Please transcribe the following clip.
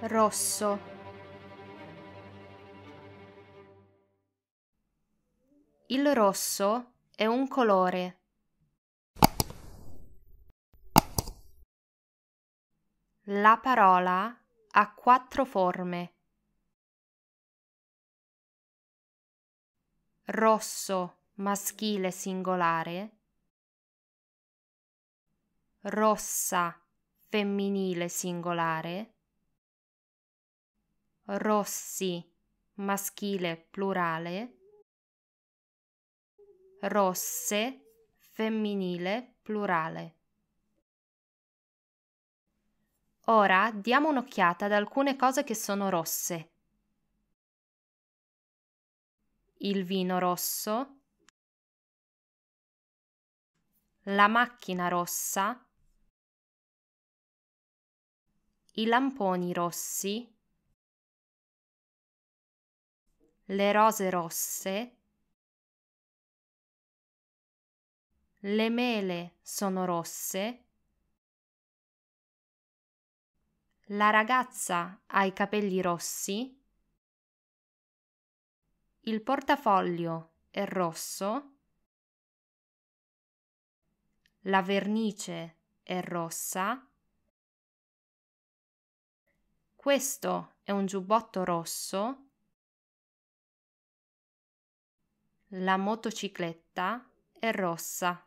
rosso. Il rosso è un colore. La parola ha quattro forme. Rosso maschile singolare, rossa femminile singolare, rossi maschile plurale, rosse femminile plurale. Ora diamo un'occhiata ad alcune cose che sono rosse. Il vino rosso, la macchina rossa, i lamponi rossi, le rose rosse, le mele sono rosse, la ragazza ha i capelli rossi, il portafoglio è rosso, la vernice è rossa, questo è un giubbotto rosso, La motocicletta è rossa.